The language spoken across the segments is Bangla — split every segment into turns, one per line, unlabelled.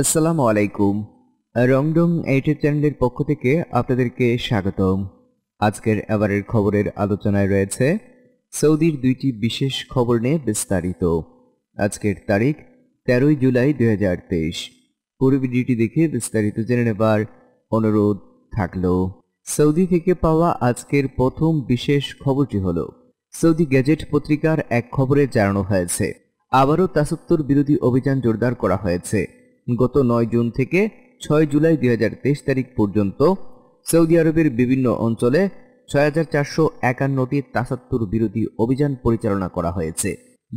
আসসালামু আলাইকুম রংডং এইটিভ চ্যানেলের পক্ষ থেকে আপনাদেরকে স্বাগতম আজকের এবারের খবরের আলোচনায় রয়েছে সৌদির দুইটি বিশেষ খবর নিয়ে বিস্তারিত আজকের তারিখ তেরোই জুলাই দুই হাজার তেইশ পুরো ভিডিওটি দেখে বিস্তারিত জেনে নেবার অনুরোধ থাকলো সৌদি থেকে পাওয়া আজকের প্রথম বিশেষ খবরটি হল সৌদি গ্যাজেট পত্রিকার এক খবরে জানানো হয়েছে আবারও তাসত্তর বিরোধী অভিযান জোরদার করা হয়েছে গত নয় জুন থেকে ছয় জুলাই দুই তারিখ পর্যন্ত সৌদি আরবের বিভিন্ন অঞ্চলে ছয় হাজার চারশো একান্নটি তাসাত্তর বিরোধী অভিযান পরিচালনা করা হয়েছে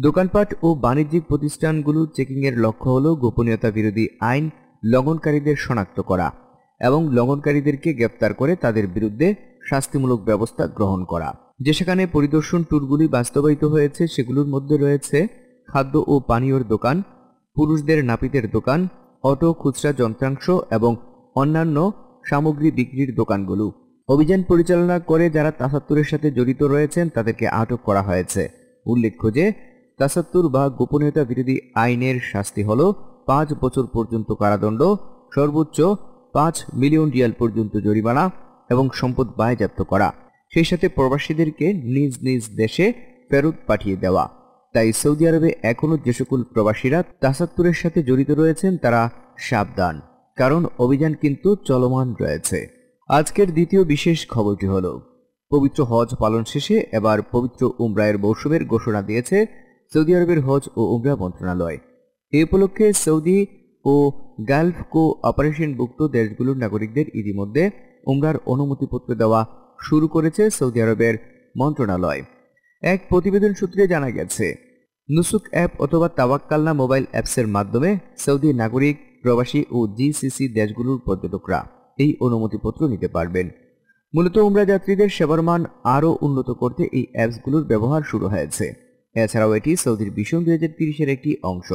দোকানপাট ও বাণিজ্যিক প্রতিষ্ঠানগুলো চেকিংয়ের লক্ষ্য হল গোপনীয়তা বিরোধী আইন লঙ্ঘনকারীদের শনাক্ত করা এবং লঙ্ঘনকারীদেরকে গ্রেপ্তার করে তাদের বিরুদ্ধে শাস্তিমূলক ব্যবস্থা গ্রহণ করা যে সেখানে পরিদর্শন ট্যুরগুলি বাস্তবায়িত হয়েছে সেগুলোর মধ্যে রয়েছে খাদ্য ও পানীয়র দোকান পুরুষদের নাপিতের দোকান অটো খুচরা যন্ত্রাংশ এবং অন্যান্য সামগ্রী বিক্রির দোকানগুলো অভিযান পরিচালনা করে যারা তাসাত্তুরের সাথে জড়িত রয়েছেন তাদেরকে আটক করা হয়েছে উল্লেখ্য যে তাসাত্তুর বা গোপনীয়তা বিরোধী আইনের শাস্তি হল পাঁচ বছর পর্যন্ত কারাদণ্ড সর্বোচ্চ পাঁচ মিলিয়ন রিয়াল পর্যন্ত জরিমানা এবং সম্পদ বায়জাপ্ত করা সেই সাথে প্রবাসীদেরকে নিজ নিজ দেশে ফেরত পাঠিয়ে দেওয়া তাই সৌদি আরবে এখনও যে সকল প্রবাসীরা তাসাত্তুরের সাথে জড়িত রয়েছেন তারা সাবধান কারণ অভিযান কিন্তু চলমান রয়েছে আজকের দ্বিতীয় বিশেষ খবরটি হল পবিত্র হজ পালন শেষে এবার পবিত্র উমরায়ের মৌসুমের ঘোষণা দিয়েছে সৌদি আরবের হজ ও উমরা মন্ত্রণালয় এ উপলক্ষে সৌদি ও গালফ কো ভুক্ত দেশগুলোর নাগরিকদের ইতিমধ্যে উমরার অনুমতিপত্র দেওয়া শুরু করেছে সৌদি আরবের মন্ত্রণালয় এক প্রতিবেদন সূত্রে জানা গেছে নুসুক অ্যাপ অথবা তাওয়াক্কালনা মোবাইল অ্যাপসের মাধ্যমে সৌদি নাগরিক প্রবাসী ও জিসিসি দেশগুলোর পর্যটকরা এই অনুমতিপত্র নিতে পারবেন মূলত উমরা যাত্রীদের সেবার মান আরও উন্নত করতে এই অ্যাপসগুলোর ব্যবহার শুরু হয়েছে এছাড়াও এটি সৌদির ভীষণ দুই হাজার তিরিশের একটি অংশ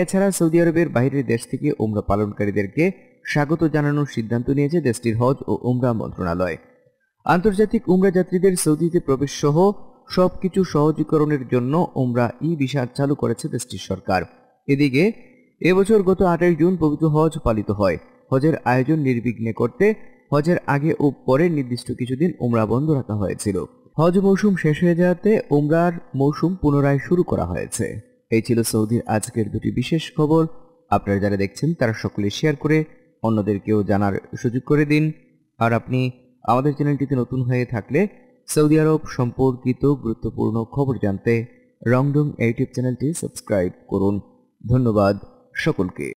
এছাড়া সৌদি আরবের বাইরের দেশ থেকে উমরা পালনকারীদেরকে স্বাগত জানানোর সিদ্ধান্ত নিয়েছে দেশটির হজ ও উমরা মন্ত্রণালয় আন্তর্জাতিক উমরা যাত্রীদের সৌদিতে প্রবেশ সহ সব কিছু সহজীকরণের জন্য ওমরা ই ভিসা চালু করেছে দেশটির সরকার এদিকে এবছর গত আঠাশ জুন পবিত্র হজ পালিত হয় হজের আয়োজন নির্বিঘ্নে করতে হজের আগে ও পরে নির্দিষ্ট কিছুদিন ওমরা বন্ধ রাখা হয়েছিল হজ মৌসুম শেষ হয়ে যাওয়াতে ওমরার মৌসুম পুনরায় শুরু করা হয়েছে এই ছিল সৌদির আজকের দুটি বিশেষ খবর আপনারা যারা দেখছেন তারা সকলে শেয়ার করে অন্যদেরকেও জানার সুযোগ করে দিন আর আপনি আমাদের চ্যানেলটিতে নতুন হয়ে থাকলে সৌদি আরব সম্পর্কিত গুরুত্বপূর্ণ খবর জানতে রংডং ইউটিউব চ্যানেলটি সাবস্ক্রাইব করুন ধন্যবাদ সকলকে